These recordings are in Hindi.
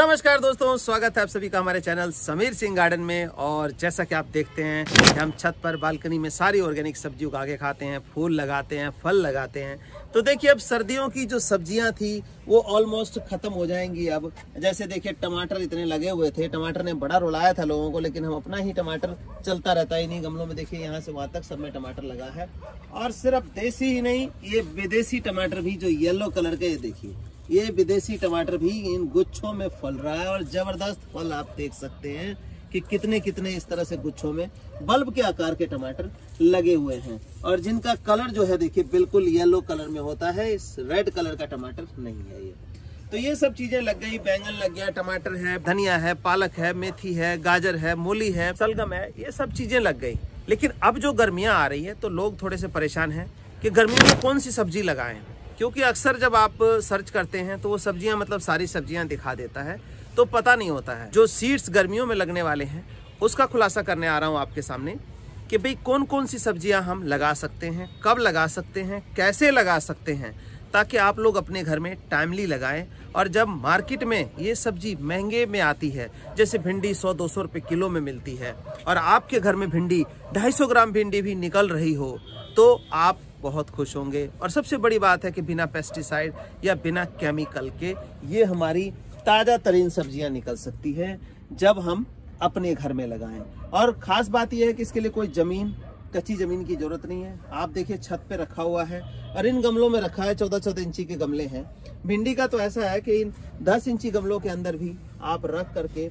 नमस्कार दोस्तों स्वागत है आप सभी का हमारे चैनल समीर सिंह गार्डन में और जैसा कि आप देखते हैं कि हम छत पर बालकनी में सारी ऑर्गेनिक सब्जी उगा के खाते हैं फूल लगाते हैं फल लगाते हैं तो देखिए अब सर्दियों की जो सब्जियां थी वो ऑलमोस्ट खत्म हो जाएंगी अब जैसे देखिए टमाटर इतने लगे हुए थे टमाटर ने बड़ा रुलाया था लोगों को लेकिन हम अपना ही टमाटर चलता रहता है इन्हीं गमलों में देखिए यहाँ से वहां तक सब में टमाटर लगा है और सिर्फ देसी ही नहीं ये विदेशी टमाटर भी जो येलो कलर के देखिए ये विदेशी टमाटर भी इन गुच्छों में फल रहा है और जबरदस्त फल आप देख सकते हैं कि कितने कितने इस तरह से गुच्छों में बल्ब के आकार के टमाटर लगे हुए हैं और जिनका कलर जो है देखिए बिल्कुल येलो कलर में होता है इस रेड कलर का टमाटर नहीं है ये तो ये सब चीजें लग गई बैंगन लग गया टमाटर है धनिया है पालक है मेथी है गाजर है मूली है सलगम है ये सब चीजें लग गई लेकिन अब जो गर्मियां आ रही है तो लोग थोड़े से परेशान है कि गर्मियों में कौन सी सब्जी लगाएं क्योंकि अक्सर जब आप सर्च करते हैं तो वो सब्जियां मतलब सारी सब्जियां दिखा देता है तो पता नहीं होता है जो सीड्स गर्मियों में लगने वाले हैं उसका खुलासा करने आ रहा हूँ आपके सामने कि भाई कौन कौन सी सब्जियां हम लगा सकते हैं कब लगा सकते हैं कैसे लगा सकते हैं ताकि आप लोग अपने घर में टाइमली लगाएं और जब मार्केट में ये सब्जी महंगे में आती है जैसे भिंडी 100-200 सौ रुपये किलो में मिलती है और आपके घर में भिंडी 250 ग्राम भिंडी भी निकल रही हो तो आप बहुत खुश होंगे और सबसे बड़ी बात है कि बिना पेस्टिसाइड या बिना केमिकल के ये हमारी ताज़ा तरीन सब्जियाँ निकल सकती है जब हम अपने घर में लगाएं और ख़ास बात यह है कि इसके लिए कोई ज़मीन कच्ची ज़मीन की ज़रूरत नहीं है आप देखिए छत पे रखा हुआ है और इन गमलों में रखा है चौदह चौदह इंची के गमले हैं भिंडी का तो ऐसा है कि इन दस इंची गमलों के अंदर भी आप रख करके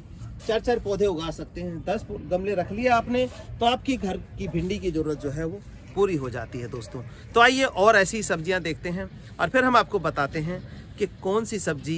चार चार पौधे उगा सकते हैं दस गमले रख लिए आपने तो आपकी घर की भिंडी की ज़रूरत जो है वो पूरी हो जाती है दोस्तों तो आइए और ऐसी सब्जियां देखते हैं और फिर हम आपको बताते हैं कि कौन सी सब्जी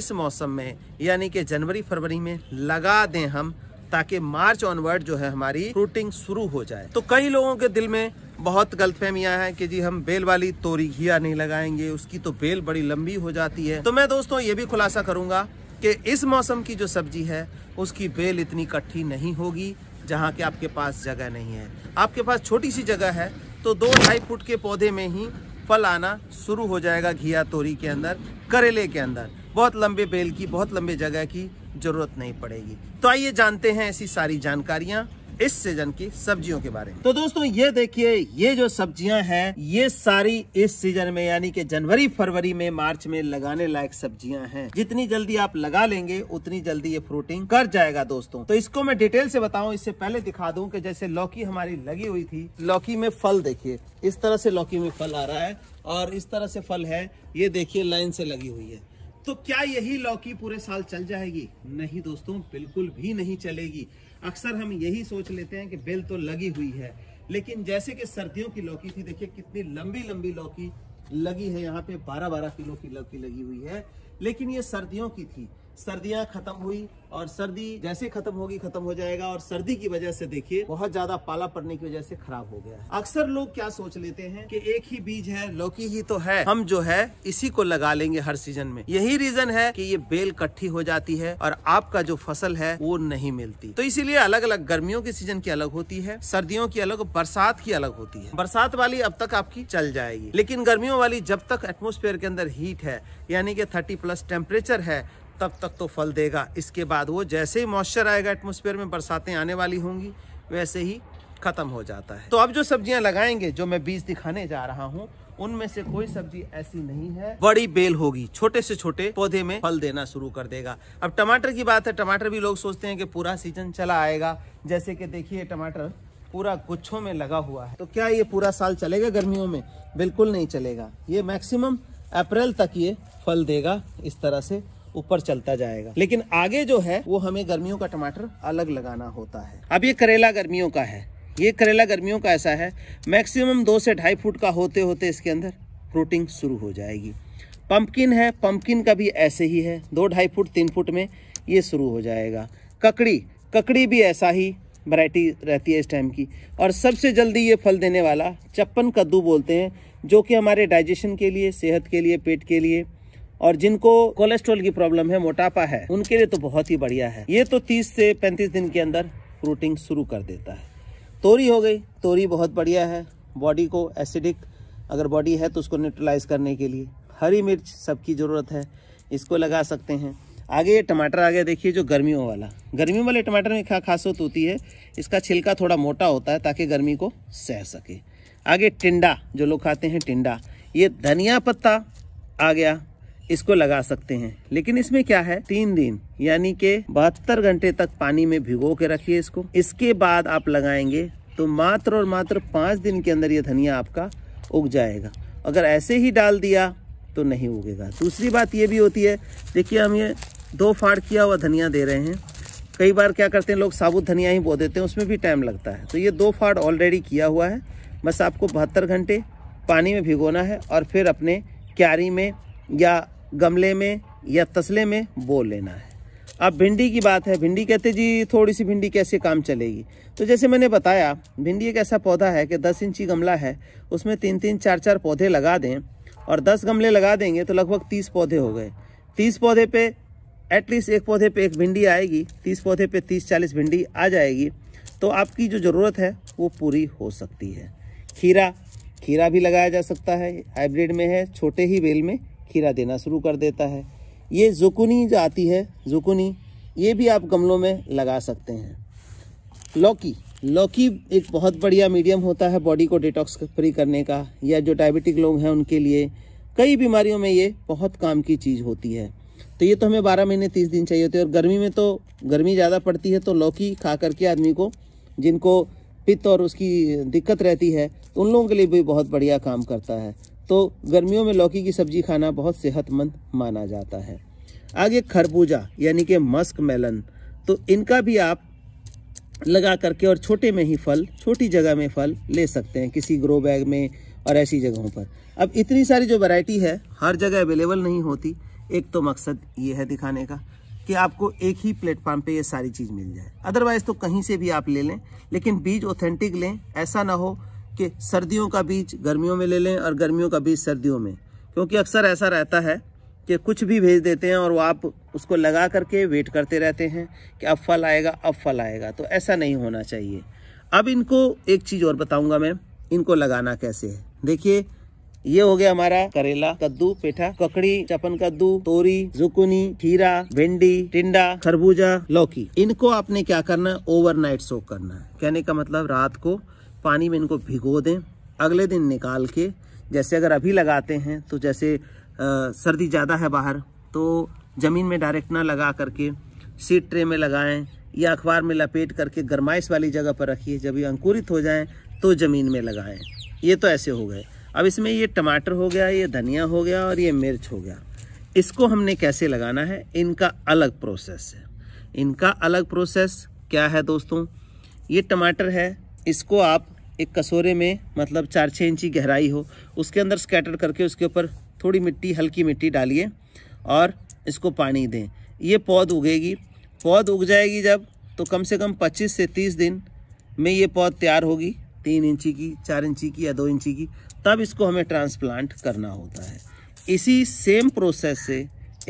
इस मौसम में यानी कि जनवरी फरवरी में लगा दें हम ताकि मार्च ऑनवर्ड जो है हमारी फ्रूटिंग शुरू हो जाए तो कई लोगों के दिल में बहुत गलत फहमियाँ हैं कि जी हम बेल वाली तोरी घिया नहीं लगाएंगे उसकी तो बेल बड़ी लंबी हो जाती है तो मैं दोस्तों ये भी खुलासा करूंगा कि इस मौसम की जो सब्जी है उसकी बेल इतनी कट्ठी नहीं होगी जहाँ के आपके पास जगह नहीं है आपके पास छोटी सी जगह है तो दो ढाई फुट के पौधे में ही फल आना शुरू हो जाएगा घिया तोरी के अंदर करेले के अंदर बहुत लंबे बेल की बहुत लंबे जगह की ज़रूरत नहीं पड़ेगी तो आइए जानते हैं ऐसी सारी जानकारियाँ इस सीजन की सब्जियों के बारे में तो दोस्तों ये देखिए ये जो सब्जियां हैं ये सारी इस सीजन में यानी कि जनवरी फरवरी में मार्च में लगाने लायक सब्जियां हैं जितनी जल्दी आप लगा लेंगे उतनी जल्दी ये फ्रूटिंग कर जाएगा दोस्तों तो इसको मैं डिटेल से बताऊं इससे पहले दिखा दूं कि जैसे लौकी हमारी लगी हुई थी लौकी में फल देखिए इस तरह से लौकी में फल आ रहा है और इस तरह से फल है ये देखिए लाइन से लगी हुई है तो क्या यही लौकी पूरे साल चल जाएगी नहीं दोस्तों बिल्कुल भी नहीं चलेगी अक्सर हम यही सोच लेते हैं कि बेल तो लगी हुई है लेकिन जैसे कि सर्दियों की लौकी थी देखिए कितनी लंबी लंबी लौकी लगी है यहाँ पे बारह बारह किलो की लौकी लगी हुई है लेकिन ये सर्दियों की थी सर्दियां खत्म हुई और सर्दी जैसे खत्म होगी खत्म हो जाएगा और सर्दी की वजह से देखिए बहुत ज्यादा पाला पड़ने की वजह से खराब हो गया अक्सर लोग क्या सोच लेते हैं कि एक ही बीज है लौकी ही तो है हम जो है इसी को लगा लेंगे हर सीजन में यही रीजन है कि ये बेल कट्ठी हो जाती है और आपका जो फसल है वो नहीं मिलती तो इसीलिए अलग अलग गर्मियों के सीजन की अलग होती है सर्दियों की अलग बरसात की अलग होती है बरसात वाली अब तक आपकी चल जाएगी लेकिन गर्मियों वाली जब तक एटमोस्फेयर के अंदर हीट है यानी कि थर्टी प्लस टेम्परेचर है तब तक तो फल देगा इसके बाद वो जैसे ही मॉइस्चर आएगा एटमोसफेयर में बरसातें आने वाली होंगी वैसे ही ख़त्म हो जाता है तो अब जो सब्जियां लगाएंगे जो मैं बीज दिखाने जा रहा हूँ उनमें से कोई सब्जी ऐसी नहीं है बड़ी बेल होगी छोटे से छोटे पौधे में फल देना शुरू कर देगा अब टमाटर की बात है टमाटर भी लोग सोचते हैं कि पूरा सीजन चला आएगा जैसे कि देखिए टमाटर पूरा गुच्छों में लगा हुआ है तो क्या ये पूरा साल चलेगा गर्मियों में बिल्कुल नहीं चलेगा ये मैक्सिमम अप्रैल तक ये फल देगा इस तरह से ऊपर चलता जाएगा लेकिन आगे जो है वो हमें गर्मियों का टमाटर अलग लगाना होता है अब ये करेला गर्मियों का है ये करेला गर्मियों का ऐसा है मैक्सिमम दो से ढाई फुट का होते होते इसके अंदर प्रोटीन शुरू हो जाएगी पंपकिन है पंपकिन का भी ऐसे ही है दो ढाई फुट तीन फुट में ये शुरू हो जाएगा ककड़ी ककड़ी भी ऐसा ही वैरायटी रहती है इस टाइम की और सबसे जल्दी ये फल देने वाला चप्पन कद्दू बोलते हैं जो कि हमारे डाइजेशन के लिए सेहत के लिए पेट के लिए और जिनको कोलेस्ट्रोल की प्रॉब्लम है मोटापा है उनके लिए तो बहुत ही बढ़िया है ये तो तीस से पैंतीस दिन के अंदर प्रोटीन शुरू कर देता है तोरी हो गई तोरी बहुत बढ़िया है बॉडी को एसिडिक अगर बॉडी है तो उसको न्यूट्रलाइज करने के लिए हरी मिर्च सबकी ज़रूरत है इसको लगा सकते हैं आगे ये टमाटर आ गया देखिए जो गर्मियों वाला गर्मियों वाले टमाटर में खा खासियत होती है इसका छिलका थोड़ा मोटा होता है ताकि गर्मी को सह सके आगे टिंडा जो लोग खाते हैं टिंडा ये धनिया पत्ता आ गया इसको लगा सकते हैं लेकिन इसमें क्या है तीन दिन यानी के बहत्तर घंटे तक पानी में भिगो के रखिए इसको इसके बाद आप लगाएंगे तो मात्र और मात्र पाँच दिन के अंदर ये धनिया आपका उग जाएगा अगर ऐसे ही डाल दिया तो नहीं उगेगा दूसरी बात ये भी होती है देखिए हम ये दो फाड़ किया हुआ धनिया दे रहे हैं कई बार क्या करते हैं लोग साबुत धनिया ही बो देते हैं उसमें भी टाइम लगता है तो ये दो फाड़ ऑलरेडी किया हुआ है बस आपको बहत्तर घंटे पानी में भिगोना है और फिर अपने क्यारी में या गमले में या तसले में बो लेना है अब भिंडी की बात है भिंडी कहते जी थोड़ी सी भिंडी कैसे काम चलेगी तो जैसे मैंने बताया भिंडी एक ऐसा पौधा है कि दस इंची गमला है उसमें तीन तीन चार चार पौधे लगा दें और दस गमले लगा देंगे तो लगभग तीस पौधे हो गए तीस पौधे पे एटलीस्ट एक पौधे पे एक भिंडी आएगी तीस पौधे पे तीस चालीस भिंडी आ जाएगी तो आपकी जो ज़रूरत है वो पूरी हो सकती है खीरा खीरा भी लगाया जा सकता है हाइब्रिड में है छोटे ही बेल में खीरा देना शुरू कर देता है ये जुकुनी जो आती है जुकुनी ये भी आप गमलों में लगा सकते हैं लौकी लौकी एक बहुत बढ़िया मीडियम होता है बॉडी को डिटॉक्स फ्री करने का या जो डायबिटिक लोग हैं उनके लिए कई बीमारियों में ये बहुत काम की चीज़ होती है तो ये तो हमें बारह महीने तीस दिन चाहिए होते हैं और गर्मी में तो गर्मी ज़्यादा पड़ती है तो लौकी खा करके आदमी को जिनको पित्त और उसकी दिक्कत रहती है तो उन लोगों के लिए भी बहुत बढ़िया काम करता है तो गर्मियों में लौकी की सब्जी खाना बहुत सेहतमंद माना जाता है आगे खरबूजा यानी कि मस्क मेलन तो इनका भी आप लगा करके और छोटे में ही फल छोटी जगह में फल ले सकते हैं किसी ग्रो बैग में और ऐसी जगहों पर अब इतनी सारी जो वैरायटी है हर जगह अवेलेबल नहीं होती एक तो मकसद ये है दिखाने का कि आपको एक ही प्लेटफॉर्म पे ये सारी चीज़ मिल जाए अदरवाइज़ तो कहीं से भी आप ले लें लेकिन बीज ऑथेंटिक लें ऐसा ना हो कि सर्दियों का बीज गर्मियों में ले लें और गर्मियों का बीज सर्दियों में क्योंकि अक्सर ऐसा रहता है कि कुछ भी भेज देते हैं और वो आप उसको लगा करके वेट करते रहते हैं कि अब फल आएगा अब फल आएगा तो ऐसा नहीं होना चाहिए अब इनको एक चीज़ और बताऊंगा मैं इनको लगाना कैसे है देखिए ये हो गया हमारा करेला कद्दू पेठा ककड़ी चपन कद्दू तोरी जुकुनी खीरा भिंडी टिंडा खरबूजा लौकी इनको आपने क्या करना है ओवर सोक करना है कहने का मतलब रात को पानी में इनको भिगो दें अगले दिन निकाल के जैसे अगर अभी लगाते हैं तो जैसे आ, सर्दी ज़्यादा है बाहर तो ज़मीन में डायरेक्ट ना लगा करके सीट ट्रे में लगाएं या अखबार में लपेट करके गरमाइश वाली जगह पर रखिए जब ये अंकुरित हो जाएं तो ज़मीन में लगाएं ये तो ऐसे हो गए अब इसमें ये टमाटर हो गया ये धनिया हो गया और ये मिर्च हो गया इसको हमने कैसे लगाना है इनका अलग प्रोसेस है इनका अलग प्रोसेस क्या है दोस्तों ये टमाटर है इसको आप एक कसोरे में मतलब चार छः इंची गहराई हो उसके अंदर स्कैटर करके उसके ऊपर थोड़ी मिट्टी हल्की मिट्टी डालिए और इसको पानी दें ये पौध उगेगी पौध उग जाएगी जब तो कम से कम 25 से 30 दिन में ये पौध तैयार होगी तीन इंची की चार इंची की या दो इंची की तब इसको हमें ट्रांसप्लांट करना होता है इसी सेम प्रोसेस से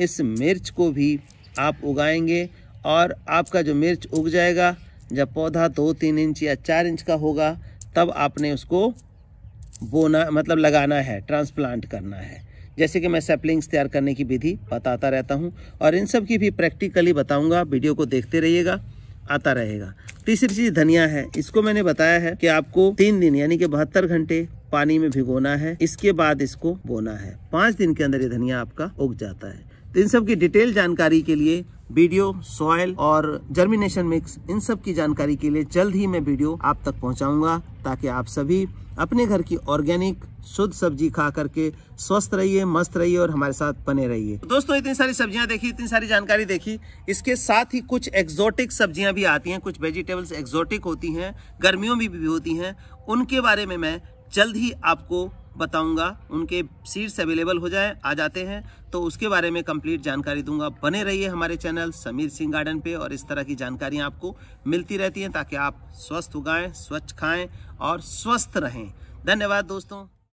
इस मिर्च को भी आप उगाएंगे और आपका जो मिर्च उग जाएगा जब पौधा दो तीन इंच या चार इंच का होगा तब आपने उसको बोना मतलब लगाना है ट्रांसप्लांट करना है जैसे कि मैं सैपलिंग्स तैयार करने की विधि बताता रहता हूँ और इन सब की भी प्रैक्टिकली बताऊँगा वीडियो को देखते रहिएगा आता रहेगा तीसरी चीज धनिया है इसको मैंने बताया है कि आपको तीन दिन यानी कि बहत्तर घंटे पानी में भिगोना है इसके बाद इसको बोना है पाँच दिन के अंदर ये धनिया आपका उग जाता है तो इन सब की डिटेल जानकारी के लिए वीडियो सॉयल और जर्मिनेशन मिक्स इन सब की जानकारी के लिए जल्द ही मैं वीडियो आप तक पहुंचाऊंगा ताकि आप सभी अपने घर की ऑर्गेनिक शुद्ध सब्जी खा करके स्वस्थ रहिए मस्त रहिए और हमारे साथ बने रहिए तो दोस्तों इतनी सारी सब्जियां देखी इतनी सारी जानकारी देखी इसके साथ ही कुछ एक्जोटिक सब्जियां भी आती हैं कुछ वेजिटेबल्स एक्जोटिक होती हैं गर्मियों में भी, भी होती हैं उनके बारे में मैं जल्द ही आपको बताऊंगा उनके सीट्स अवेलेबल हो जाए आ जाते हैं तो उसके बारे में कंप्लीट जानकारी दूंगा बने रहिए हमारे चैनल समीर सिंह गार्डन पे और इस तरह की जानकारियाँ आपको मिलती रहती हैं ताकि आप स्वस्थ उगाएं स्वच्छ खाएं और स्वस्थ रहें धन्यवाद दोस्तों